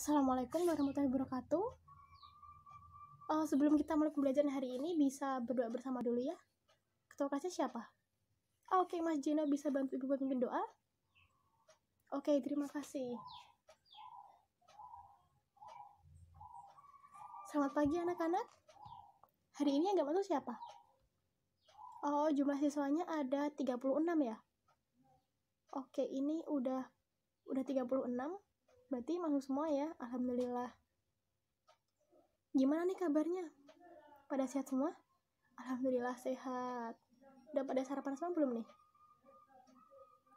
Assalamualaikum warahmatullahi wabarakatuh. Uh, sebelum kita mulai pembelajaran hari ini, bisa berdoa bersama dulu ya. Ketua kelasnya siapa? Oh, Oke, okay, Mas Jeno bisa bantu Ibu buat doa? Oke, okay, terima kasih. Selamat pagi anak-anak. Hari ini yang gak masuk siapa? Oh, jumlah siswanya ada 36 ya? Oke, ini udah udah 36. Berarti masuk semua ya. Alhamdulillah. Gimana nih kabarnya? Pada sehat semua? Alhamdulillah sehat. Udah pada sarapan semua belum nih?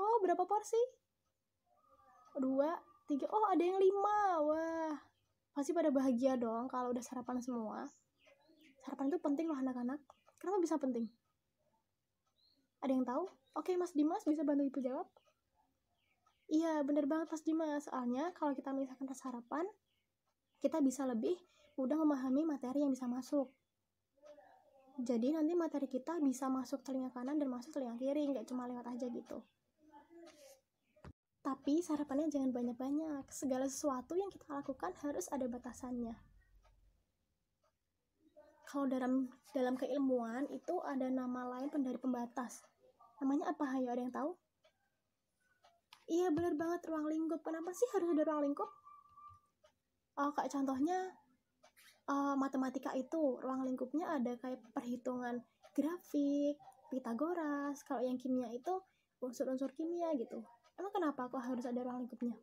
Oh, berapa porsi? Dua, tiga. Oh, ada yang lima. Wah, pasti pada bahagia dong kalau udah sarapan semua. Sarapan itu penting loh anak-anak. Kenapa bisa penting? Ada yang tahu? Oke, Mas Dimas bisa bantu Ibu jawab? Iya, bener banget Mas Dimas. Soalnya kalau kita misalkan tes harapan, kita bisa lebih mudah memahami materi yang bisa masuk. Jadi nanti materi kita bisa masuk telinga kanan dan masuk telinga kiri, nggak cuma lewat aja gitu. Tapi sarapannya jangan banyak-banyak. Segala sesuatu yang kita lakukan harus ada batasannya kalau dalam dalam keilmuan itu ada nama lain dari pembatas namanya apa Hayo ada yang tahu iya benar banget ruang lingkup kenapa sih harus ada ruang lingkup oh kayak contohnya uh, matematika itu ruang lingkupnya ada kayak perhitungan grafik Pitagoras kalau yang kimia itu unsur-unsur kimia gitu emang kenapa kok harus ada ruang lingkupnya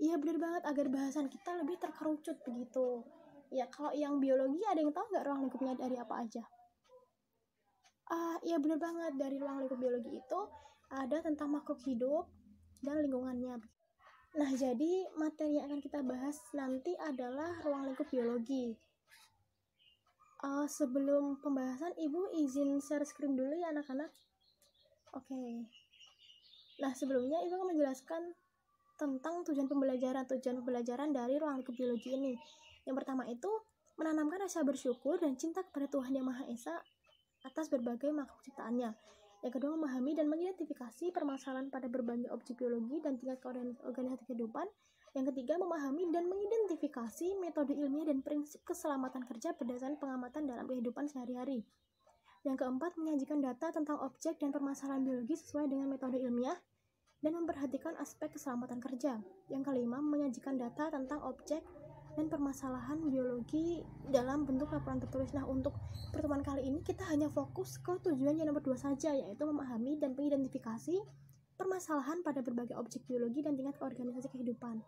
iya benar banget agar bahasan kita lebih terkerucut begitu ya kalau yang biologi ada yang tahu nggak ruang lingkupnya dari apa aja ah uh, ya benar banget dari ruang lingkup biologi itu ada tentang makhluk hidup dan lingkungannya nah jadi materi yang akan kita bahas nanti adalah ruang lingkup biologi uh, sebelum pembahasan ibu izin share screen dulu ya anak-anak oke okay. nah sebelumnya ibu akan menjelaskan tentang tujuan pembelajaran tujuan pembelajaran dari ruang lingkup biologi ini yang pertama itu menanamkan rasa bersyukur dan cinta kepada Tuhan Yang Maha Esa atas berbagai makhluk ciptaannya. Yang kedua, memahami dan mengidentifikasi permasalahan pada berbagai objek biologi dan tingkat organisasi kehidupan. Yang ketiga, memahami dan mengidentifikasi metode ilmiah dan prinsip keselamatan kerja berdasarkan pengamatan dalam kehidupan sehari-hari. Yang keempat, menyajikan data tentang objek dan permasalahan biologi sesuai dengan metode ilmiah dan memperhatikan aspek keselamatan kerja. Yang kelima, menyajikan data tentang objek dan permasalahan biologi dalam bentuk laporan tertulis. Nah, untuk pertemuan kali ini kita hanya fokus ke tujuan yang nomor dua saja, yaitu memahami dan mengidentifikasi permasalahan pada berbagai objek biologi dan tingkat organisasi kehidupan.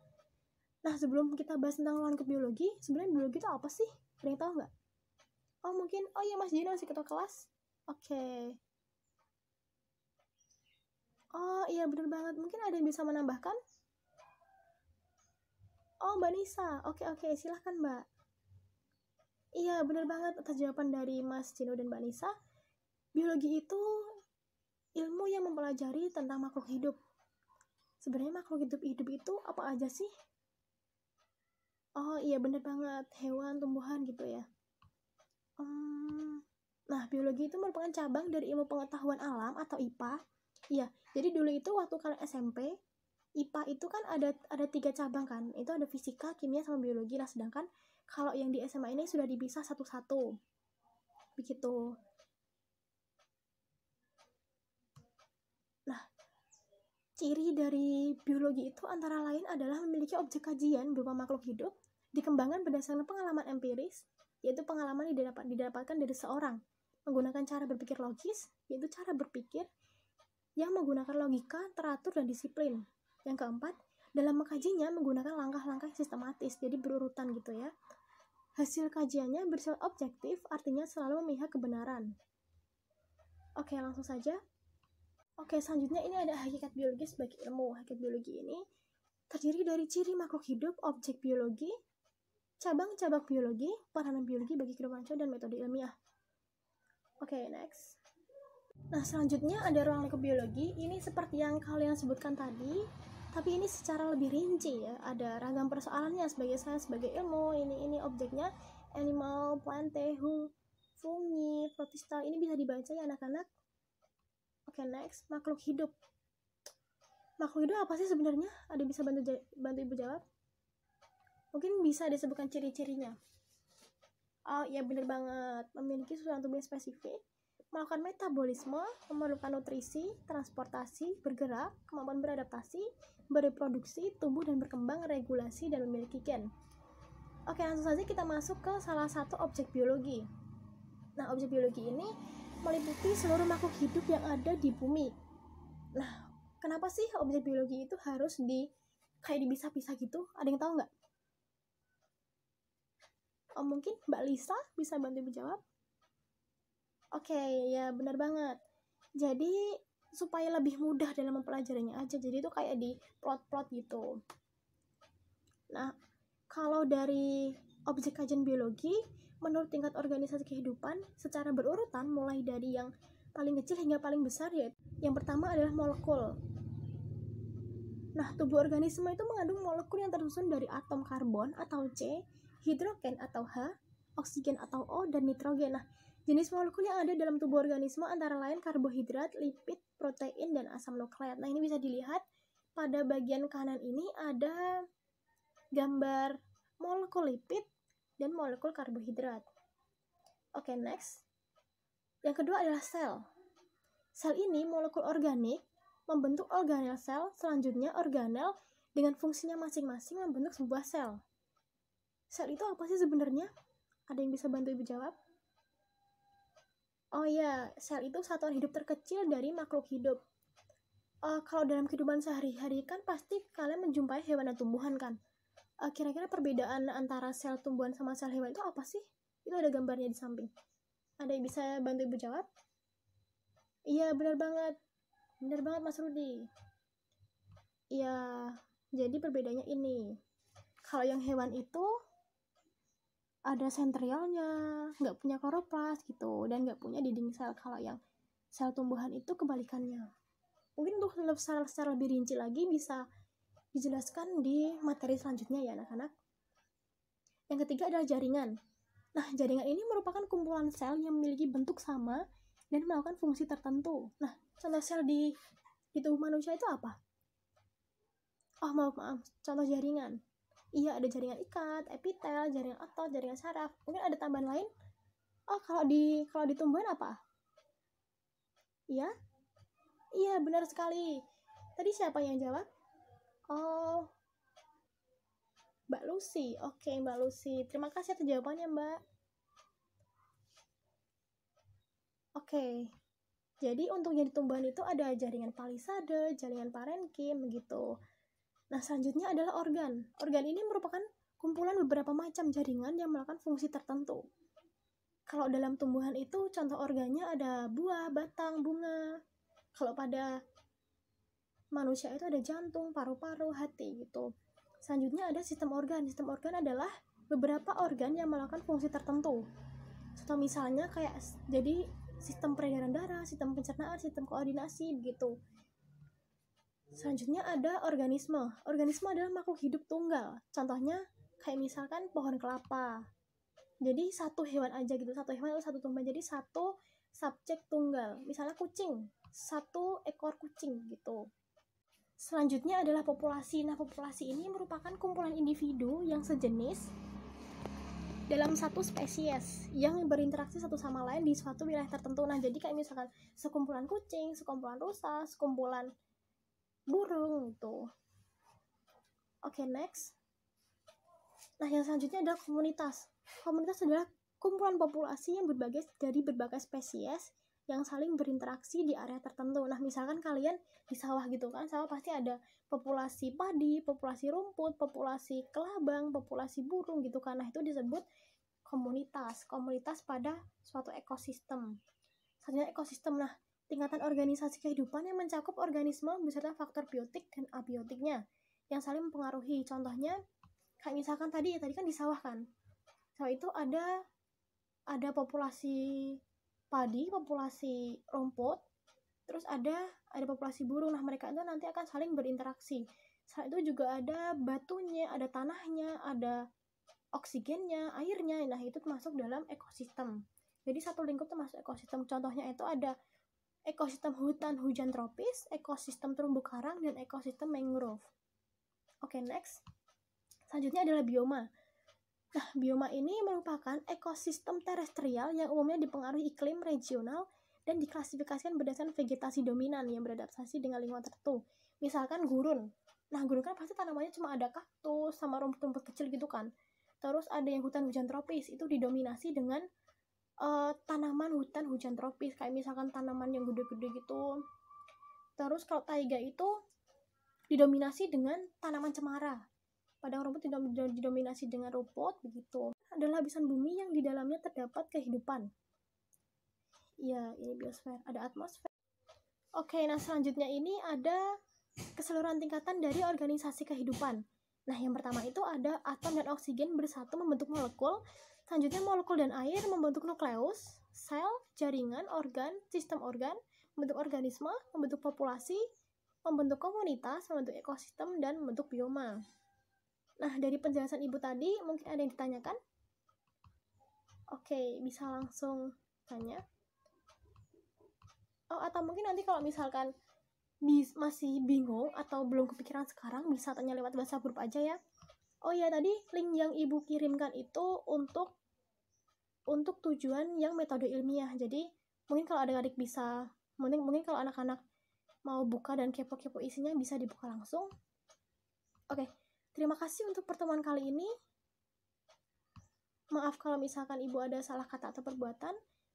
Nah, sebelum kita bahas tentang lingkup biologi, sebenarnya biologi itu apa sih? Ada yang tahu nggak? Oh, mungkin, oh iya Mas Dino masih ketua kelas? Oke. Okay. Oh iya bener banget, mungkin ada yang bisa menambahkan? oh mbak Nisa oke oke silahkan mbak iya bener banget atas jawaban dari mas Cino dan mbak Nisa biologi itu ilmu yang mempelajari tentang makhluk hidup sebenarnya makhluk hidup hidup itu apa aja sih oh iya bener banget hewan tumbuhan gitu ya hmm, nah biologi itu merupakan cabang dari ilmu pengetahuan alam atau IPA Iya, jadi dulu itu waktu kalian SMP, IPA itu kan ada ada tiga cabang kan itu ada fisika kimia sama biologi lah sedangkan kalau yang di SMA ini sudah dipisah satu-satu begitu nah ciri dari biologi itu antara lain adalah memiliki objek kajian berupa makhluk hidup dikembangkan berdasarkan pengalaman empiris yaitu pengalaman yang didapat, didapatkan dari seorang menggunakan cara berpikir logis yaitu cara berpikir yang menggunakan logika, teratur, dan disiplin yang keempat, dalam mengkajinya menggunakan langkah-langkah sistematis, jadi berurutan gitu ya. Hasil kajiannya bersifat objektif, artinya selalu memihak kebenaran. Oke, langsung saja. Oke, selanjutnya ini ada hakikat biologi sebagai ilmu. Hakikat biologi ini terdiri dari ciri makhluk hidup, objek biologi, cabang-cabang biologi, peranan biologi bagi kehidupan manusia, dan metode ilmiah. Oke, next. Nah, selanjutnya ada ruang lingkup biologi. Ini seperti yang kalian sebutkan tadi, tapi ini secara lebih rinci ya ada ragam persoalannya sebagai saya sebagai ilmu ini ini objeknya animal plante hung fungi protista ini bisa dibaca ya anak-anak oke okay, next makhluk hidup makhluk hidup apa sih sebenarnya ada bisa bantu bantu ibu jawab mungkin bisa disebutkan ciri-cirinya oh ya bener banget memiliki susunan tubuh yang spesifik melakukan metabolisme, memerlukan nutrisi, transportasi, bergerak, kemampuan beradaptasi, bereproduksi, tumbuh dan berkembang, regulasi, dan memiliki gen. Oke, langsung saja kita masuk ke salah satu objek biologi. Nah, objek biologi ini meliputi seluruh makhluk hidup yang ada di bumi. Nah, kenapa sih objek biologi itu harus di kayak dipisah-pisah gitu? Ada yang tahu nggak? Oh, mungkin Mbak Lisa bisa bantu menjawab? Oke, okay, ya benar banget. Jadi supaya lebih mudah dalam mempelajarinya aja. Jadi itu kayak di plot-plot gitu. Nah, kalau dari objek kajian biologi, menurut tingkat organisasi kehidupan secara berurutan mulai dari yang paling kecil hingga paling besar ya. Yang pertama adalah molekul. Nah, tubuh organisme itu mengandung molekul yang tersusun dari atom karbon atau C, hidrogen atau H, oksigen atau O, dan nitrogen. Nah, Jenis molekul yang ada dalam tubuh organisme antara lain karbohidrat, lipid, protein, dan asam nukleat. Nah, ini bisa dilihat pada bagian kanan ini ada gambar molekul lipid dan molekul karbohidrat. Oke, okay, next. Yang kedua adalah sel. Sel ini molekul organik membentuk organel sel, selanjutnya organel dengan fungsinya masing-masing membentuk sebuah sel. Sel itu apa sih sebenarnya? Ada yang bisa bantu Ibu jawab? Oh ya, sel itu satuan hidup terkecil dari makhluk hidup. Uh, kalau dalam kehidupan sehari-hari kan pasti kalian menjumpai hewan dan tumbuhan kan. Uh, kira-kira perbedaan antara sel tumbuhan sama sel hewan itu apa sih? Itu ada gambarnya di samping. Ada yang bisa bantu ibu jawab? Iya, benar banget. Benar banget Mas Rudi. Iya, jadi perbedaannya ini. Kalau yang hewan itu ada sentriolnya nggak punya kloroplas gitu dan nggak punya dinding sel kalau yang sel tumbuhan itu kebalikannya mungkin untuk sel secara lebih rinci lagi bisa dijelaskan di materi selanjutnya ya anak-anak yang ketiga adalah jaringan nah jaringan ini merupakan kumpulan sel yang memiliki bentuk sama dan melakukan fungsi tertentu nah contoh sel di di tubuh manusia itu apa oh maaf maaf contoh jaringan iya ada jaringan ikat epitel jaringan otot jaringan saraf mungkin ada tambahan lain oh kalau di kalau ditumbuhin apa iya iya benar sekali tadi siapa yang jawab oh Mbak Lucy, oke Mbak Lucy, terima kasih atas jawabannya Mbak. Oke, jadi untuk yang ditumbuhan itu ada jaringan palisade, jaringan parenkim, begitu. Nah, selanjutnya adalah organ. Organ ini merupakan kumpulan beberapa macam jaringan yang melakukan fungsi tertentu. Kalau dalam tumbuhan itu, contoh organnya ada buah, batang, bunga. Kalau pada manusia itu ada jantung, paru-paru, hati gitu. Selanjutnya ada sistem organ. Sistem organ adalah beberapa organ yang melakukan fungsi tertentu. Contoh misalnya kayak jadi sistem peredaran darah, sistem pencernaan, sistem koordinasi begitu. Selanjutnya ada organisme. Organisme adalah makhluk hidup tunggal. Contohnya kayak misalkan pohon kelapa. Jadi satu hewan aja gitu, satu hewan atau satu tumbuhan. Jadi satu subjek tunggal. Misalnya kucing, satu ekor kucing gitu. Selanjutnya adalah populasi. Nah, populasi ini merupakan kumpulan individu yang sejenis dalam satu spesies yang berinteraksi satu sama lain di suatu wilayah tertentu. Nah, jadi kayak misalkan sekumpulan kucing, sekumpulan rusa, sekumpulan burung tuh oke okay, next nah yang selanjutnya adalah komunitas komunitas adalah kumpulan populasi yang berbagai dari berbagai spesies yang saling berinteraksi di area tertentu. Nah, misalkan kalian di sawah gitu kan, sawah pasti ada populasi padi, populasi rumput, populasi kelabang, populasi burung gitu kan. Nah, itu disebut komunitas, komunitas pada suatu ekosistem. Selanjutnya ekosistem. Nah, tingkatan organisasi kehidupan yang mencakup organisme beserta faktor biotik dan abiotiknya yang saling mempengaruhi. Contohnya, kayak misalkan tadi, ya tadi kan di sawah kan. Sawah itu ada ada populasi padi, populasi rumput, terus ada ada populasi burung. Nah, mereka itu nanti akan saling berinteraksi. saat itu juga ada batunya, ada tanahnya, ada oksigennya, airnya. Nah, itu termasuk dalam ekosistem. Jadi satu lingkup termasuk ekosistem. Contohnya itu ada ekosistem hutan hujan tropis, ekosistem terumbu karang, dan ekosistem mangrove. Oke, okay, next. Selanjutnya adalah bioma. Nah, bioma ini merupakan ekosistem terestrial yang umumnya dipengaruhi iklim regional dan diklasifikasikan berdasarkan vegetasi dominan yang beradaptasi dengan lingkungan tertentu. Misalkan gurun. Nah, gurun kan pasti tanamannya cuma ada kaktus sama rumput-rumput kecil gitu kan. Terus ada yang hutan hujan tropis, itu didominasi dengan uh, tanaman hujan tropis kayak misalkan tanaman yang gede-gede gitu terus kalau taiga itu didominasi dengan tanaman cemara padang rumput tidak didominasi dengan rumput begitu adalah lapisan bumi yang di dalamnya terdapat kehidupan ya ini biosfer ada atmosfer oke nah selanjutnya ini ada keseluruhan tingkatan dari organisasi kehidupan nah yang pertama itu ada atom dan oksigen bersatu membentuk molekul Selanjutnya molekul dan air membentuk nukleus, sel, jaringan, organ, sistem organ, membentuk organisme, membentuk populasi, membentuk komunitas, membentuk ekosistem, dan membentuk bioma. Nah, dari penjelasan ibu tadi, mungkin ada yang ditanyakan? Oke, bisa langsung tanya. Oh, atau mungkin nanti kalau misalkan bis masih bingung atau belum kepikiran sekarang, bisa tanya lewat WhatsApp grup aja ya. Oh iya, tadi link yang ibu kirimkan itu untuk untuk tujuan yang metode ilmiah. Jadi mungkin kalau adik-adik bisa, mungkin mungkin kalau anak-anak mau buka dan kepo-kepo isinya bisa dibuka langsung. Oke, okay. terima kasih untuk pertemuan kali ini. Maaf kalau misalkan ibu ada salah kata atau perbuatan.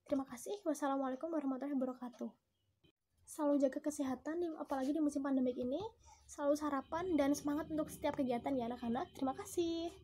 Terima kasih. Wassalamualaikum warahmatullahi wabarakatuh. Selalu jaga kesehatan, apalagi di musim pandemi ini. Selalu sarapan dan semangat untuk setiap kegiatan ya anak-anak. Terima kasih.